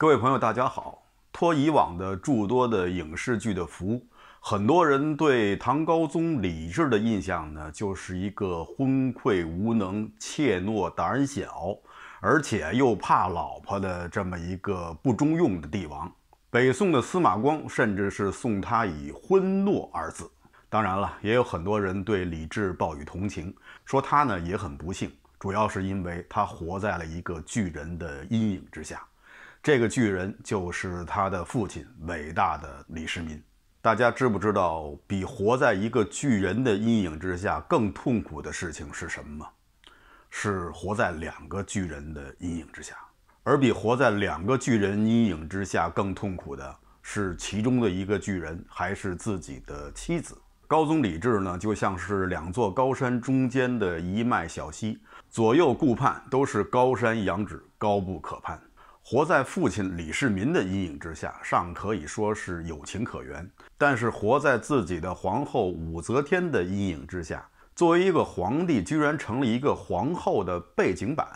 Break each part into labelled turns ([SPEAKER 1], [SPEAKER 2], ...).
[SPEAKER 1] 各位朋友，大家好。托以往的诸多的影视剧的福，很多人对唐高宗李治的印象呢，就是一个昏聩无能、怯懦胆小，而且又怕老婆的这么一个不中用的帝王。北宋的司马光甚至是送他以“昏懦”二字。当然了，也有很多人对李治抱以同情，说他呢也很不幸，主要是因为他活在了一个巨人的阴影之下。这个巨人就是他的父亲，伟大的李世民。大家知不知道，比活在一个巨人的阴影之下更痛苦的事情是什么？是活在两个巨人的阴影之下。而比活在两个巨人阴影之下更痛苦的是，其中的一个巨人还是自己的妻子。高宗李治呢，就像是两座高山中间的一脉小溪，左右顾盼都是高山仰止，高不可攀。活在父亲李世民的阴影之下，尚可以说是有情可原；但是活在自己的皇后武则天的阴影之下，作为一个皇帝，居然成了一个皇后的背景板，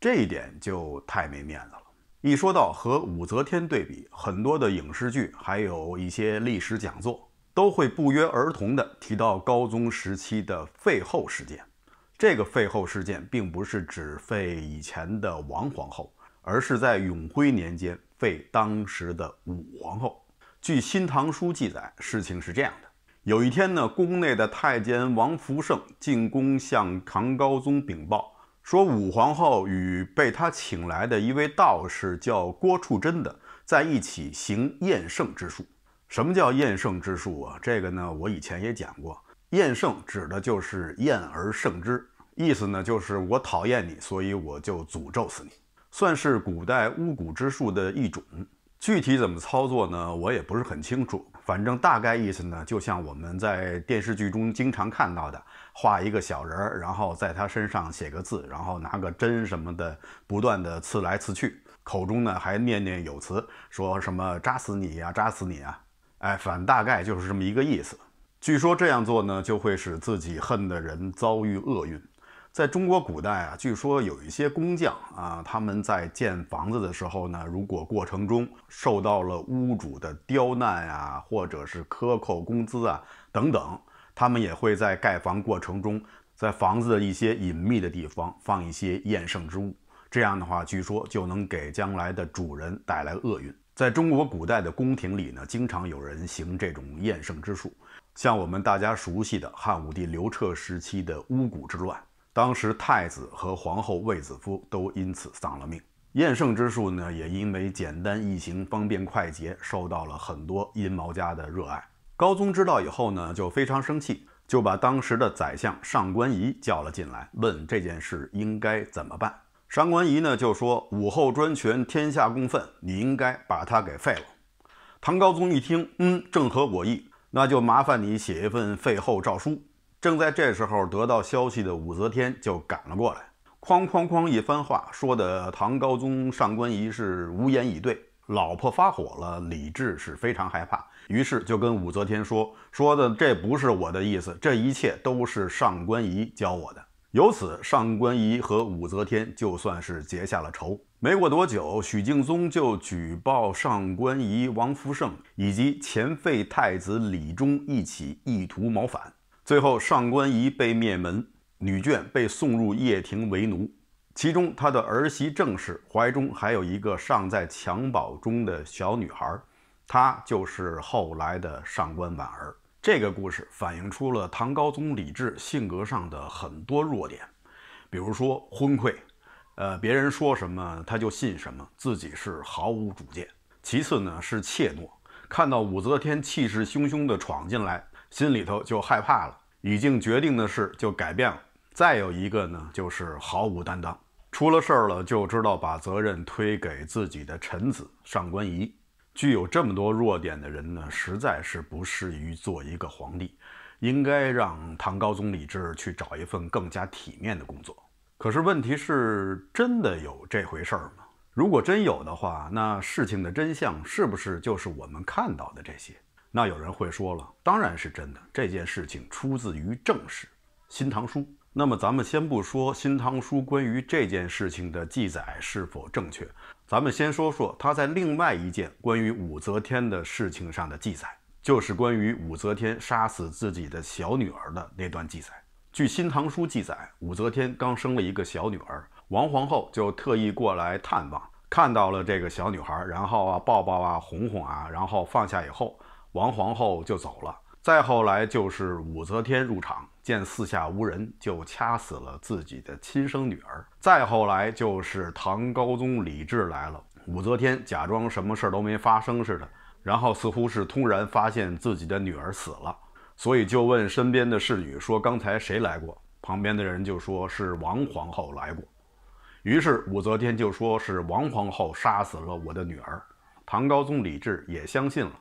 [SPEAKER 1] 这一点就太没面子了。一说到和武则天对比，很多的影视剧，还有一些历史讲座，都会不约而同地提到高宗时期的废后事件。这个废后事件，并不是指废以前的王皇后。而是在永徽年间废当时的武皇后。据《新唐书》记载，事情是这样的：有一天呢，宫内的太监王福盛进宫向唐高宗禀报，说武皇后与被他请来的一位道士叫郭处真的在一起行厌胜之术。什么叫厌胜之术啊？这个呢，我以前也讲过，厌胜指的就是厌而胜之，意思呢就是我讨厌你，所以我就诅咒死你。算是古代巫蛊之术的一种，具体怎么操作呢？我也不是很清楚。反正大概意思呢，就像我们在电视剧中经常看到的，画一个小人儿，然后在他身上写个字，然后拿个针什么的，不断的刺来刺去，口中呢还念念有词，说什么“扎死你呀，扎死你啊”！哎，反大概就是这么一个意思。据说这样做呢，就会使自己恨的人遭遇厄运。在中国古代啊，据说有一些工匠啊，他们在建房子的时候呢，如果过程中受到了屋主的刁难呀，或者是克扣工资啊等等，他们也会在盖房过程中，在房子的一些隐秘的地方放一些厌胜之物。这样的话，据说就能给将来的主人带来厄运。在中国古代的宫廷里呢，经常有人行这种厌胜之术，像我们大家熟悉的汉武帝刘彻时期的巫蛊之乱。当时太子和皇后卫子夫都因此丧了命。厌胜之术呢，也因为简单易行、方便快捷，受到了很多阴谋家的热爱。高宗知道以后呢，就非常生气，就把当时的宰相上官仪叫了进来，问这件事应该怎么办。上官仪呢，就说：“武后专权，天下共愤，你应该把他给废了。”唐高宗一听，嗯，正合我意，那就麻烦你写一份废后诏书。正在这时候，得到消息的武则天就赶了过来，哐哐哐一番话说的唐高宗上官仪是无言以对。老婆发火了，李治是非常害怕，于是就跟武则天说：“说的这不是我的意思，这一切都是上官仪教我的。”由此，上官仪和武则天就算是结下了仇。没过多久，许敬宗就举报上官仪、王福胜以及前废太子李忠一起意图谋反。最后，上官仪被灭门，女眷被送入掖庭为奴。其中，他的儿媳郑氏怀中还有一个尚在襁褓中的小女孩，她就是后来的上官婉儿。这个故事反映出了唐高宗李治性格上的很多弱点，比如说昏聩，呃，别人说什么他就信什么，自己是毫无主见。其次呢是怯懦，看到武则天气势汹汹地闯进来，心里头就害怕了。已经决定的事就改变了。再有一个呢，就是毫无担当，出了事儿了就知道把责任推给自己的臣子上官仪。具有这么多弱点的人呢，实在是不适于做一个皇帝，应该让唐高宗李治去找一份更加体面的工作。可是问题是真的有这回事儿吗？如果真有的话，那事情的真相是不是就是我们看到的这些？那有人会说了，当然是真的。这件事情出自于正史《新唐书》。那么，咱们先不说《新唐书》关于这件事情的记载是否正确，咱们先说说他在另外一件关于武则天的事情上的记载，就是关于武则天杀死自己的小女儿的那段记载。据《新唐书》记载，武则天刚生了一个小女儿，王皇后就特意过来探望，看到了这个小女孩，然后啊，抱抱啊，哄哄啊，然后放下以后。王皇后就走了。再后来就是武则天入场，见四下无人，就掐死了自己的亲生女儿。再后来就是唐高宗李治来了，武则天假装什么事都没发生似的，然后似乎是突然发现自己的女儿死了，所以就问身边的侍女说：“刚才谁来过？”旁边的人就说：“是王皇后来过。”于是武则天就说是王皇后杀死了我的女儿。唐高宗李治也相信了。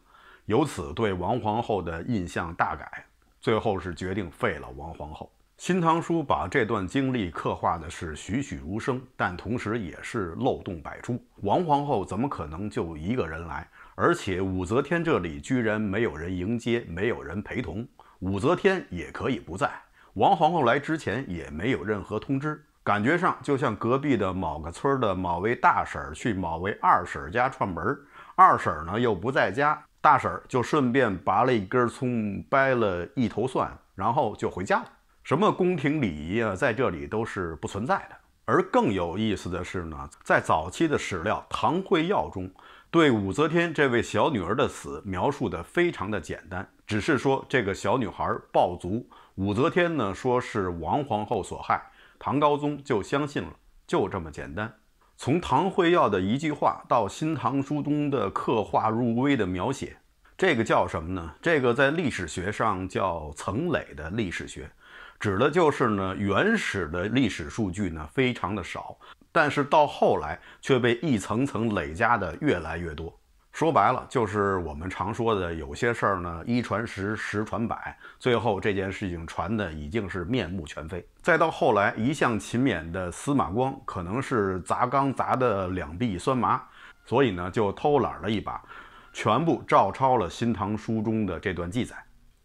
[SPEAKER 1] 由此对王皇后的印象大改，最后是决定废了王皇后。《新唐书》把这段经历刻画的是栩栩如生，但同时也是漏洞百出。王皇后怎么可能就一个人来？而且武则天这里居然没有人迎接，没有人陪同。武则天也可以不在，王皇后来之前也没有任何通知，感觉上就像隔壁的某个村的某位大婶去某位二婶家串门，二婶呢又不在家。大婶儿就顺便拔了一根葱，掰了一头蒜，然后就回家了。什么宫廷礼仪啊，在这里都是不存在的。而更有意思的是呢，在早期的史料《唐会要》中，对武则天这位小女儿的死描述的非常的简单，只是说这个小女孩暴卒，武则天呢说是王皇后所害，唐高宗就相信了，就这么简单。从唐会要的一句话到《新唐书》中的刻画入微的描写，这个叫什么呢？这个在历史学上叫层累的历史学，指的就是呢原始的历史数据呢非常的少，但是到后来却被一层层累加的越来越多。说白了，就是我们常说的，有些事儿呢，一传十，十传百，最后这件事情传的已经是面目全非。再到后来，一向勤勉的司马光，可能是砸缸砸的两臂酸麻，所以呢就偷懒了一把，全部照抄了《新唐书》中的这段记载，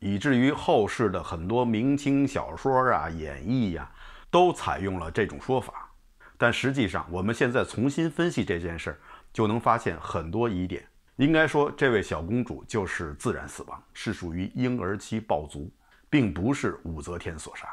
[SPEAKER 1] 以至于后世的很多明清小说啊、演绎呀，都采用了这种说法。但实际上，我们现在重新分析这件事儿，就能发现很多疑点。应该说，这位小公主就是自然死亡，是属于婴儿期暴卒，并不是武则天所杀。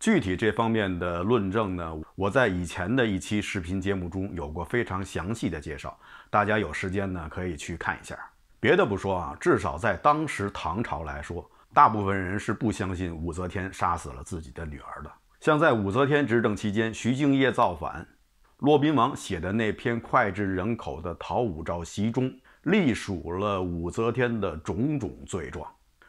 [SPEAKER 1] 具体这方面的论证呢，我在以前的一期视频节目中有过非常详细的介绍，大家有时间呢可以去看一下。别的不说啊，至少在当时唐朝来说，大部分人是不相信武则天杀死了自己的女儿的。像在武则天执政期间，徐敬业造反，骆宾王写的那篇脍炙人口的《讨武曌檄》中。隶数了武则天的种种罪状，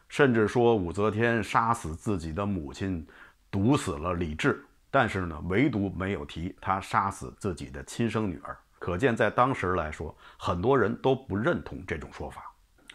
[SPEAKER 1] 甚至说武则天杀死自己的母亲，毒死了李治，但是呢，唯独没有提她杀死自己的亲生女儿。可见，在当时来说，很多人都不认同这种说法。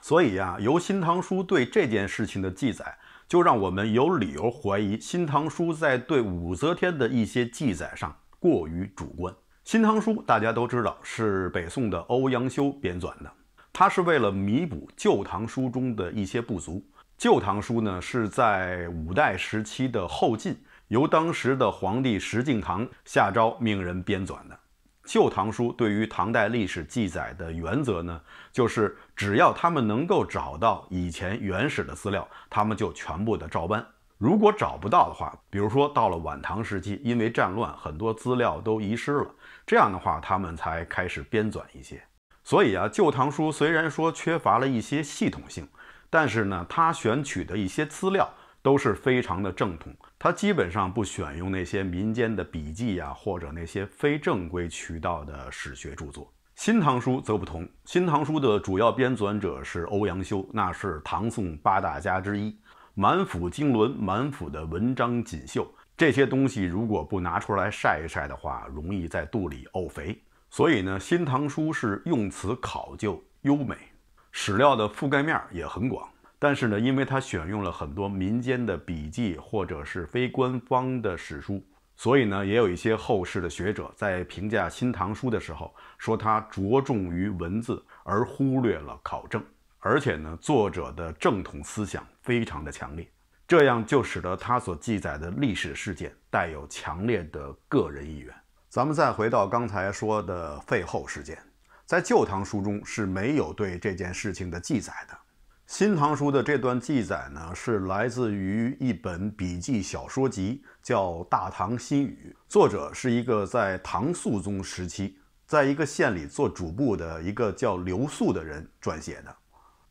[SPEAKER 1] 所以呀，由《新唐书》对这件事情的记载，就让我们有理由怀疑，《新唐书》在对武则天的一些记载上过于主观。《新唐书》大家都知道是北宋的欧阳修编纂的。它是为了弥补《旧唐书》中的一些不足，《旧唐书》呢是在五代时期的后晋，由当时的皇帝石敬瑭下诏命人编纂的。《旧唐书》对于唐代历史记载的原则呢，就是只要他们能够找到以前原始的资料，他们就全部的照搬；如果找不到的话，比如说到了晚唐时期，因为战乱，很多资料都遗失了，这样的话，他们才开始编纂一些。所以啊，《旧唐书》虽然说缺乏了一些系统性，但是呢，它选取的一些资料都是非常的正统，它基本上不选用那些民间的笔记呀，或者那些非正规渠道的史学著作。《新唐书》则不同，《新唐书》的主要编纂者是欧阳修，那是唐宋八大家之一，满腹经纶，满腹的文章锦绣，这些东西如果不拿出来晒一晒的话，容易在肚里沤肥。所以呢，《新唐书》是用词考究优美，史料的覆盖面也很广。但是呢，因为它选用了很多民间的笔记或者是非官方的史书，所以呢，也有一些后世的学者在评价《新唐书》的时候说，它着重于文字而忽略了考证，而且呢，作者的正统思想非常的强烈，这样就使得他所记载的历史事件带有强烈的个人意愿。咱们再回到刚才说的废后事件，在《旧唐书》中是没有对这件事情的记载的。《新唐书》的这段记载呢，是来自于一本笔记小说集，叫《大唐新语》，作者是一个在唐肃宗时期，在一个县里做主簿的一个叫刘肃的人撰写的。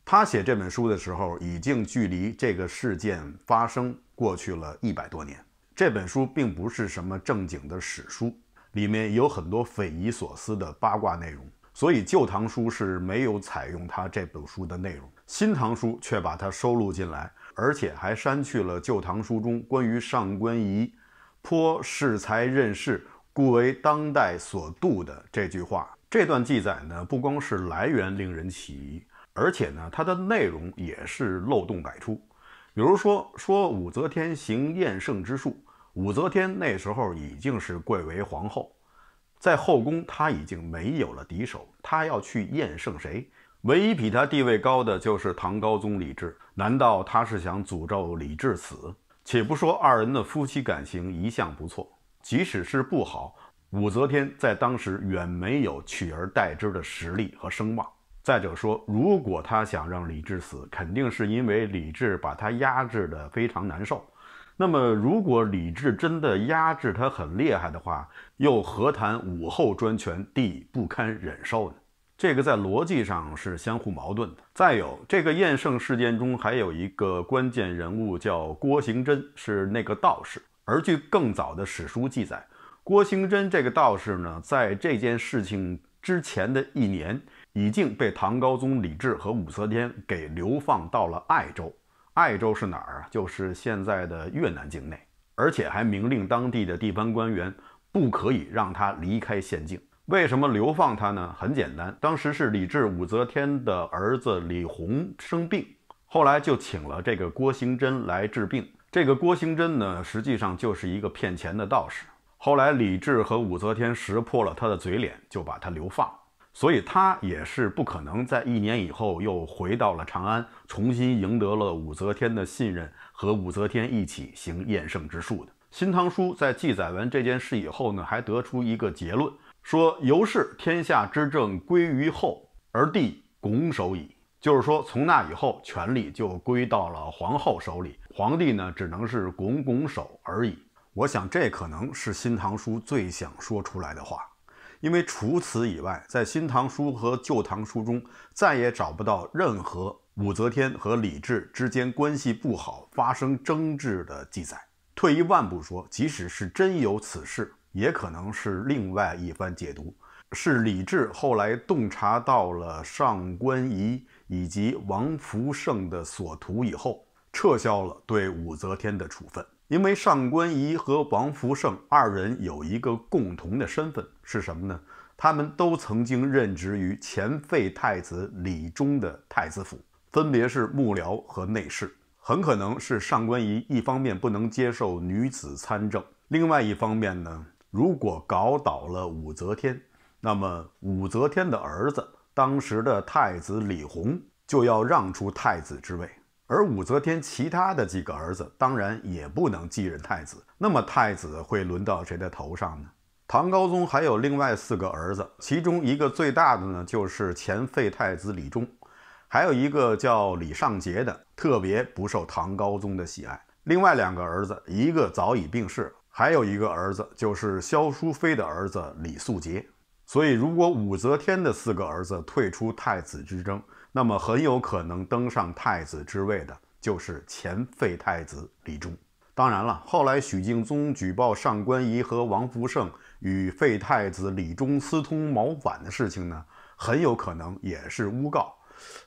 [SPEAKER 1] 他写这本书的时候，已经距离这个事件发生过去了一百多年。这本书并不是什么正经的史书。里面有很多匪夷所思的八卦内容，所以《旧唐书》是没有采用他这本书的内容，《新唐书》却把它收录进来，而且还删去了《旧唐书》中关于上官仪颇恃才任事，故为当代所妒的这句话。这段记载呢，不光是来源令人起疑，而且呢，它的内容也是漏洞百出。比如说，说武则天行厌胜之术。武则天那时候已经是贵为皇后，在后宫她已经没有了敌手，她要去验证谁。唯一比她地位高的就是唐高宗李治，难道她是想诅咒李治死？且不说二人的夫妻感情一向不错，即使是不好，武则天在当时远没有取而代之的实力和声望。再者说，如果她想让李治死，肯定是因为李治把她压制的非常难受。那么，如果李治真的压制他很厉害的话，又何谈武后专权地不堪忍受呢？这个在逻辑上是相互矛盾的。再有，这个燕圣事件中还有一个关键人物叫郭行真，是那个道士。而据更早的史书记载，郭行真这个道士呢，在这件事情之前的一年，已经被唐高宗李治和武则天给流放到了爱州。爱州是哪儿啊？就是现在的越南境内，而且还明令当地的地方官员不可以让他离开县境。为什么流放他呢？很简单，当时是李治武则天的儿子李弘生病，后来就请了这个郭行真来治病。这个郭行真呢，实际上就是一个骗钱的道士。后来李治和武则天识破了他的嘴脸，就把他流放。所以他也是不可能在一年以后又回到了长安，重新赢得了武则天的信任，和武则天一起行厌胜之术的。《新唐书》在记载完这件事以后呢，还得出一个结论，说由是天下之政归于后，而帝拱手矣。就是说，从那以后，权力就归到了皇后手里，皇帝呢，只能是拱拱手而已。我想，这可能是《新唐书》最想说出来的话。因为除此以外，在《新唐书》和《旧唐书》中再也找不到任何武则天和李治之间关系不好、发生争执的记载。退一万步说，即使是真有此事，也可能是另外一番解读：是李治后来洞察到了上官仪以及王福胜的所图以后，撤销了对武则天的处分。因为上官仪和王福胜二人有一个共同的身份是什么呢？他们都曾经任职于前废太子李忠的太子府，分别是幕僚和内侍。很可能是上官仪一方面不能接受女子参政，另外一方面呢，如果搞倒了武则天，那么武则天的儿子当时的太子李弘就要让出太子之位。而武则天其他的几个儿子当然也不能继任太子，那么太子会轮到谁的头上呢？唐高宗还有另外四个儿子，其中一个最大的呢就是前废太子李忠，还有一个叫李尚杰的，特别不受唐高宗的喜爱。另外两个儿子，一个早已病逝，还有一个儿子就是萧淑妃的儿子李素杰。所以，如果武则天的四个儿子退出太子之争，那么，很有可能登上太子之位的就是前废太子李忠。当然了，后来许敬宗举报上官仪和王福胜与废太子李忠私通谋反的事情呢，很有可能也是诬告，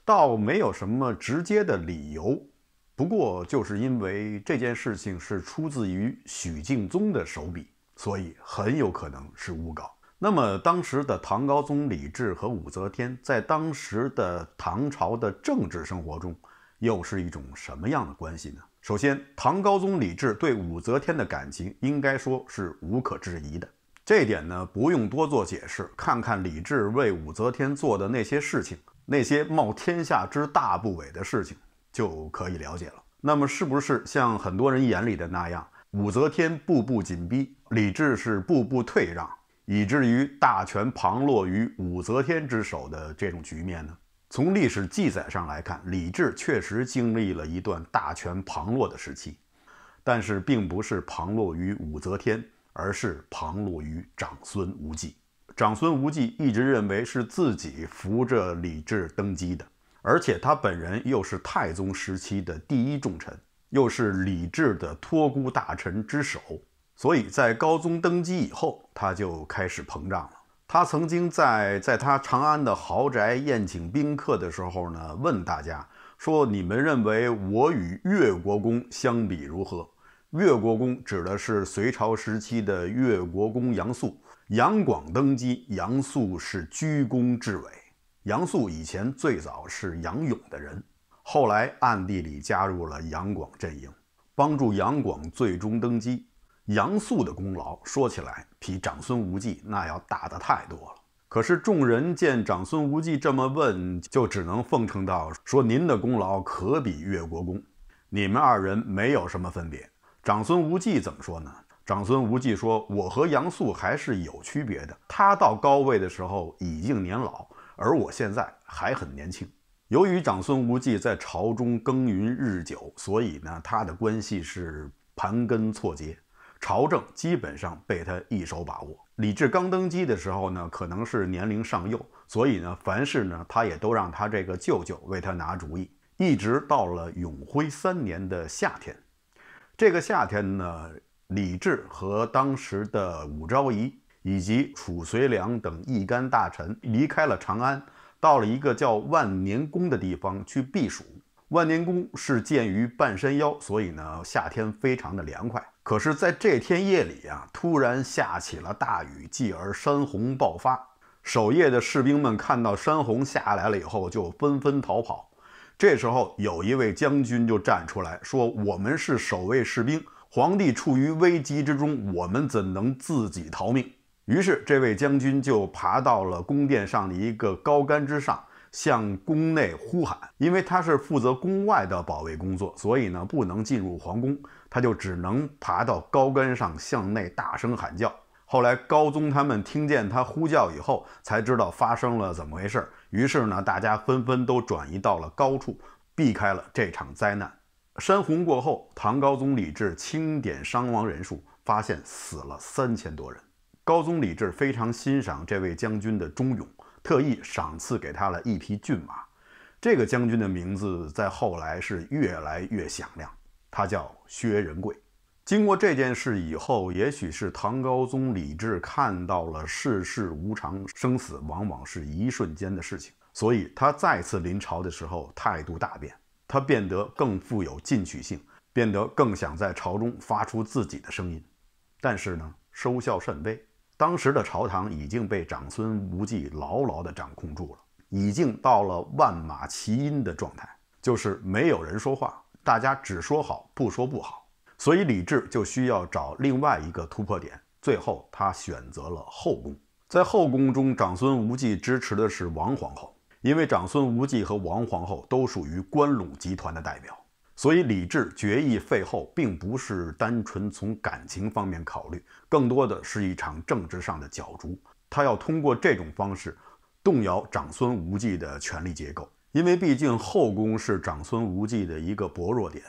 [SPEAKER 1] 倒没有什么直接的理由。不过，就是因为这件事情是出自于许敬宗的手笔，所以很有可能是诬告。那么，当时的唐高宗李治和武则天在当时的唐朝的政治生活中，又是一种什么样的关系呢？首先，唐高宗李治对武则天的感情，应该说是无可置疑的。这一点呢，不用多做解释，看看李治为武则天做的那些事情，那些冒天下之大不韪的事情，就可以了解了。那么，是不是像很多人眼里的那样，武则天步步紧逼，李治是步步退让？以至于大权旁落于武则天之手的这种局面呢？从历史记载上来看，李治确实经历了一段大权旁落的时期，但是并不是旁落于武则天，而是旁落于长孙无忌。长孙无忌一直认为是自己扶着李治登基的，而且他本人又是太宗时期的第一重臣，又是李治的托孤大臣之首。所以在高宗登基以后，他就开始膨胀了。他曾经在在他长安的豪宅宴请宾客的时候呢，问大家说：“你们认为我与越国公相比如何？”越国公指的是隋朝时期的越国公杨素。杨广登基，杨素是居功至伟。杨素以前最早是杨勇的人，后来暗地里加入了杨广阵营，帮助杨广最终登基。杨素的功劳说起来比长孙无忌那要大的太多了。可是众人见长孙无忌这么问，就只能奉承道：“说您的功劳可比越国公，你们二人没有什么分别。”长孙无忌怎么说呢？长孙无忌说：“我和杨素还是有区别的。他到高位的时候已经年老，而我现在还很年轻。”由于长孙无忌在朝中耕耘日久，所以呢，他的关系是盘根错节。朝政基本上被他一手把握。李治刚登基的时候呢，可能是年龄尚幼，所以呢，凡事呢，他也都让他这个舅舅为他拿主意。一直到了永徽三年的夏天，这个夏天呢，李治和当时的武昭仪以及褚遂良等一干大臣离开了长安，到了一个叫万年宫的地方去避暑。万年宫是建于半山腰，所以呢，夏天非常的凉快。可是，在这天夜里啊，突然下起了大雨，继而山洪爆发。守夜的士兵们看到山洪下来了以后，就纷纷逃跑。这时候，有一位将军就站出来说：“我们是守卫士兵，皇帝处于危机之中，我们怎能自己逃命？”于是，这位将军就爬到了宫殿上的一个高杆之上，向宫内呼喊。因为他是负责宫外的保卫工作，所以呢，不能进入皇宫。他就只能爬到高杆上，向内大声喊叫。后来高宗他们听见他呼叫以后，才知道发生了怎么回事儿。于是呢，大家纷纷都转移到了高处，避开了这场灾难。山洪过后，唐高宗李治清点伤亡人数，发现死了三千多人。高宗李治非常欣赏这位将军的忠勇，特意赏赐给他了一匹骏马。这个将军的名字在后来是越来越响亮。他叫薛仁贵。经过这件事以后，也许是唐高宗李治看到了世事无常，生死往往是一瞬间的事情，所以他再次临朝的时候态度大变，他变得更富有进取性，变得更想在朝中发出自己的声音。但是呢，收效甚微。当时的朝堂已经被长孙无忌牢牢地掌控住了，已经到了万马齐喑的状态，就是没有人说话。大家只说好不说不好，所以李治就需要找另外一个突破点。最后，他选择了后宫。在后宫中，长孙无忌支持的是王皇后，因为长孙无忌和王皇后都属于关陇集团的代表，所以李治决议废后，并不是单纯从感情方面考虑，更多的是一场政治上的角逐。他要通过这种方式动摇长孙无忌的权力结构。因为毕竟后宫是长孙无忌的一个薄弱点，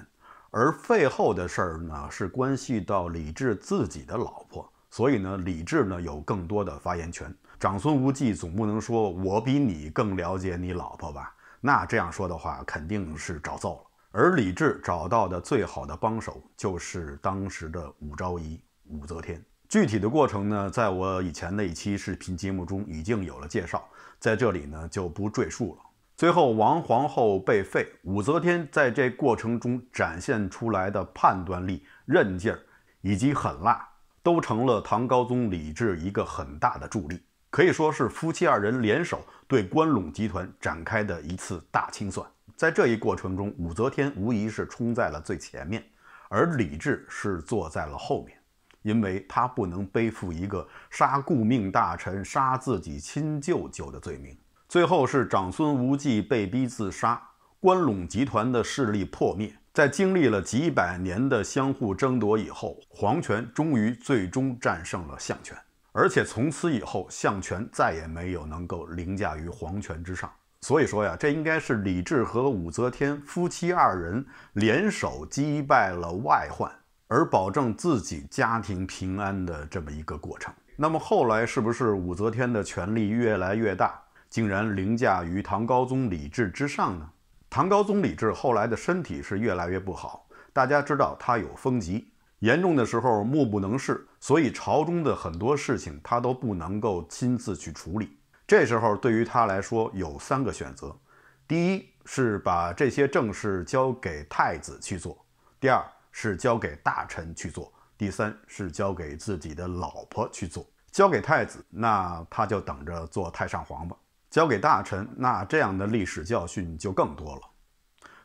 [SPEAKER 1] 而废后的事儿呢是关系到李治自己的老婆，所以呢李治呢有更多的发言权。长孙无忌总不能说我比你更了解你老婆吧？那这样说的话肯定是找揍了。而李治找到的最好的帮手就是当时的武则天。具体的过程呢，在我以前的一期视频节目中已经有了介绍，在这里呢就不赘述了。最后，王皇后被废，武则天在这过程中展现出来的判断力、韧劲儿以及狠辣，都成了唐高宗李治一个很大的助力。可以说是夫妻二人联手对关陇集团展开的一次大清算。在这一过程中，武则天无疑是冲在了最前面，而李治是坐在了后面，因为他不能背负一个杀顾命大臣、杀自己亲舅舅的罪名。最后是长孙无忌被逼自杀，关陇集团的势力破灭。在经历了几百年的相互争夺以后，皇权终于最终战胜了相权，而且从此以后相权再也没有能够凌驾于皇权之上。所以说呀，这应该是李治和武则天夫妻二人联手击败了外患，而保证自己家庭平安的这么一个过程。那么后来是不是武则天的权力越来越大？竟然凌驾于唐高宗李治之上呢？唐高宗李治后来的身体是越来越不好，大家知道他有风疾，严重的时候目不能视，所以朝中的很多事情他都不能够亲自去处理。这时候对于他来说有三个选择：第一是把这些政事交给太子去做；第二是交给大臣去做；第三是交给自己的老婆去做。交给太子，那他就等着做太上皇吧。交给大臣，那这样的历史教训就更多了。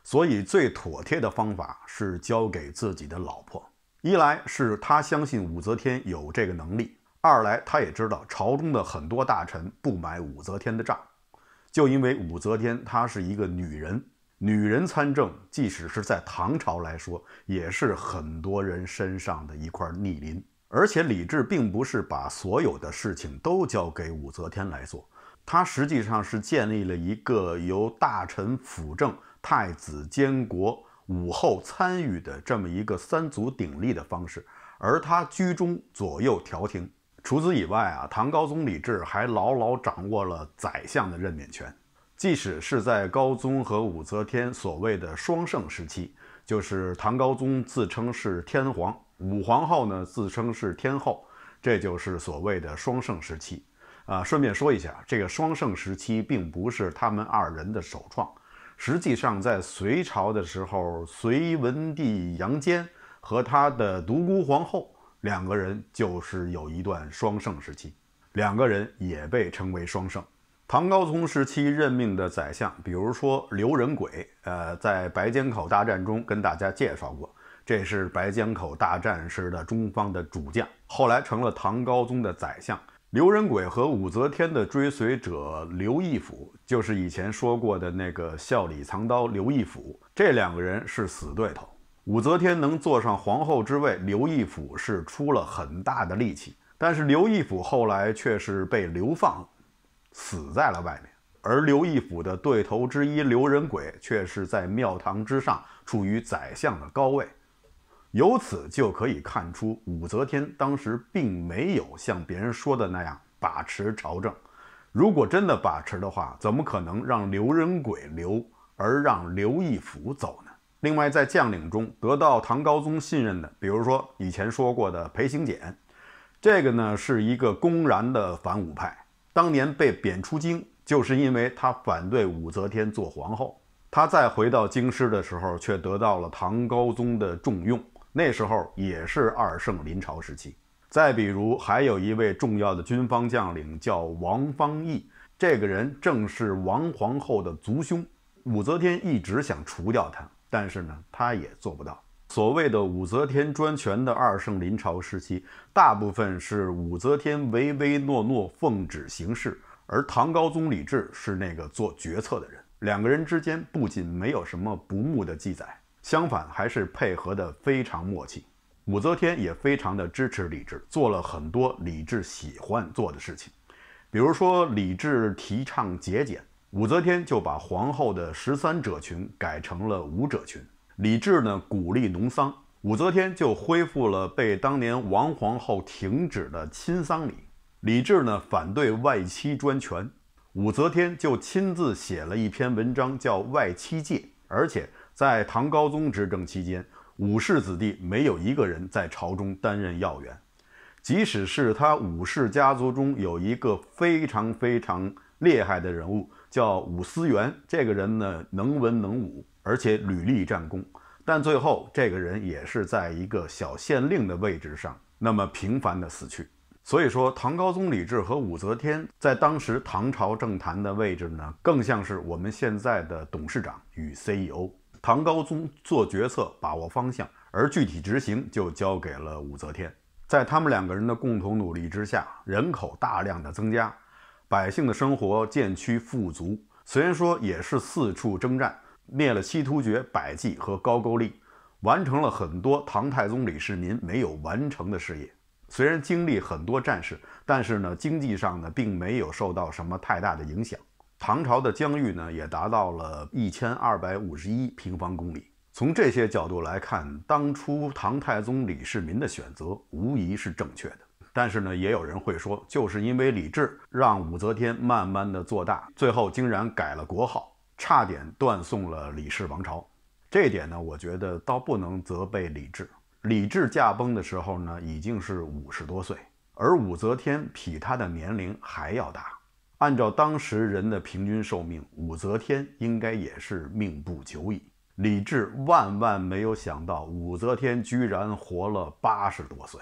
[SPEAKER 1] 所以最妥帖的方法是交给自己的老婆。一来是他相信武则天有这个能力；二来他也知道朝中的很多大臣不买武则天的账，就因为武则天她是一个女人，女人参政，即使是在唐朝来说，也是很多人身上的一块逆鳞。而且李治并不是把所有的事情都交给武则天来做。他实际上是建立了一个由大臣辅政、太子监国、武后参与的这么一个三足鼎立的方式，而他居中左右调停。除此以外啊，唐高宗李治还牢牢掌握了宰相的任免权。即使是在高宗和武则天所谓的“双盛”时期，就是唐高宗自称是天皇，武皇后呢自称是天后，这就是所谓的“双盛”时期。啊，顺便说一下，这个双盛时期并不是他们二人的首创。实际上，在隋朝的时候，隋文帝杨坚和他的独孤皇后两个人就是有一段双盛时期，两个人也被称为双盛。唐高宗时期任命的宰相，比如说刘仁轨，呃，在白江口大战中跟大家介绍过，这是白江口大战时的中方的主将，后来成了唐高宗的宰相。刘仁轨和武则天的追随者刘义府，就是以前说过的那个笑里藏刀刘义府，这两个人是死对头。武则天能坐上皇后之位，刘义府是出了很大的力气，但是刘义府后来却是被流放，死在了外面。而刘义府的对头之一刘仁轨，却是在庙堂之上处于宰相的高位。由此就可以看出，武则天当时并没有像别人说的那样把持朝政。如果真的把持的话，怎么可能让刘仁轨留而让刘义福走呢？另外，在将领中得到唐高宗信任的，比如说以前说过的裴行俭，这个呢是一个公然的反武派。当年被贬出京，就是因为他反对武则天做皇后。他再回到京师的时候，却得到了唐高宗的重用。那时候也是二圣临朝时期。再比如，还有一位重要的军方将领叫王方义，这个人正是王皇后的族兄。武则天一直想除掉他，但是呢，他也做不到。所谓的武则天专权的二圣临朝时期，大部分是武则天唯唯诺诺、奉旨行事，而唐高宗李治是那个做决策的人。两个人之间不仅没有什么不睦的记载。相反，还是配合的非常默契。武则天也非常的支持李治，做了很多李治喜欢做的事情，比如说李治提倡节俭，武则天就把皇后的十三褶裙改成了五褶裙。李治呢鼓励农桑，武则天就恢复了被当年王皇后停止的亲丧礼。李治呢反对外戚专权，武则天就亲自写了一篇文章叫《外戚戒》，而且。在唐高宗执政期间，武氏子弟没有一个人在朝中担任要员，即使是他武氏家族中有一个非常非常厉害的人物，叫武思源。这个人呢，能文能武，而且屡立战功，但最后这个人也是在一个小县令的位置上，那么平凡的死去。所以说，唐高宗李治和武则天在当时唐朝政坛的位置呢，更像是我们现在的董事长与 CEO。唐高宗做决策、把握方向，而具体执行就交给了武则天。在他们两个人的共同努力之下，人口大量的增加，百姓的生活渐趋富足。虽然说也是四处征战，灭了西突厥、百济和高句丽，完成了很多唐太宗李世民没有完成的事业。虽然经历很多战事，但是呢，经济上呢，并没有受到什么太大的影响。唐朝的疆域呢，也达到了一千二百五十一平方公里。从这些角度来看，当初唐太宗李世民的选择无疑是正确的。但是呢，也有人会说，就是因为李治让武则天慢慢的做大，最后竟然改了国号，差点断送了李氏王朝。这点呢，我觉得倒不能责备李治。李治驾崩的时候呢，已经是五十多岁，而武则天比他的年龄还要大。按照当时人的平均寿命，武则天应该也是命不久矣。李治万万没有想到，武则天居然活了八十多岁。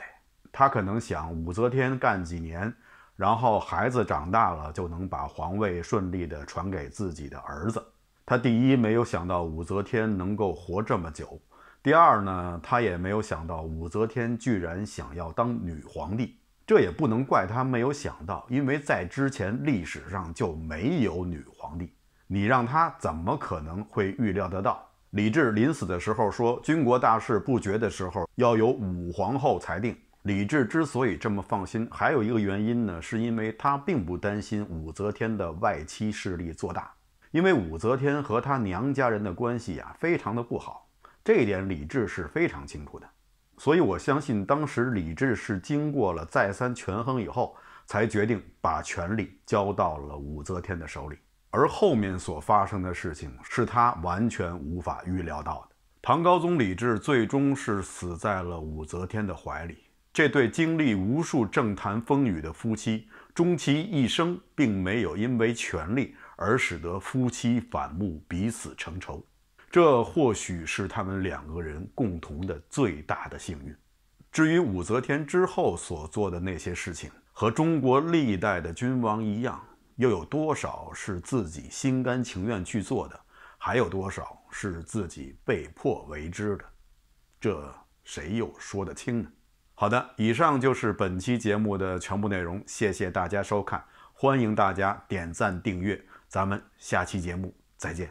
[SPEAKER 1] 他可能想，武则天干几年，然后孩子长大了，就能把皇位顺利的传给自己的儿子。他第一没有想到武则天能够活这么久，第二呢，他也没有想到武则天居然想要当女皇帝。这也不能怪他没有想到，因为在之前历史上就没有女皇帝，你让他怎么可能会预料得到？李治临死的时候说，军国大事不决的时候，要由武皇后裁定。李治之所以这么放心，还有一个原因呢，是因为他并不担心武则天的外戚势力做大，因为武则天和她娘家人的关系啊，非常的不好，这一点李治是非常清楚的。所以，我相信当时李治是经过了再三权衡以后，才决定把权力交到了武则天的手里。而后面所发生的事情是他完全无法预料到的。唐高宗李治最终是死在了武则天的怀里。这对经历无数政坛风雨的夫妻，终其一生并没有因为权力而使得夫妻反目，彼此成仇。这或许是他们两个人共同的最大的幸运。至于武则天之后所做的那些事情，和中国历代的君王一样，又有多少是自己心甘情愿去做的，还有多少是自己被迫为之的，这谁又说得清呢？好的，以上就是本期节目的全部内容，谢谢大家收看，欢迎大家点赞订阅，咱们下期节目再见。